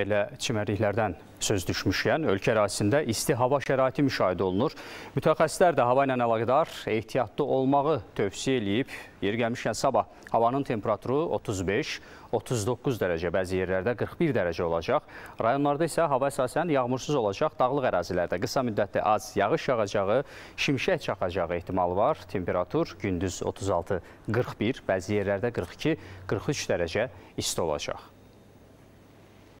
Elə çimərliklərdən söz düşmüşkən, ölkə ərazisində isti hava şəraiti müşahidə olunur. Mütəxəssislər də hava ilə əlaqədar ehtiyatlı olmağı tövsiyə eləyib. Yeri gəlmişkən sabah havanın temperaturu 35-39 dərəcə, bəzi yerlərdə 41 dərəcə olacaq. Rayonlarda isə hava əsasən yağmursuz olacaq, dağlıq ərazilərdə qısa müddətdə az yağış yağacağı, şimşək çaxacağı ehtimalı var. Temperatur gündüz 36-41, bəzi yerlərdə 42-43 dərəcə isti olacaq.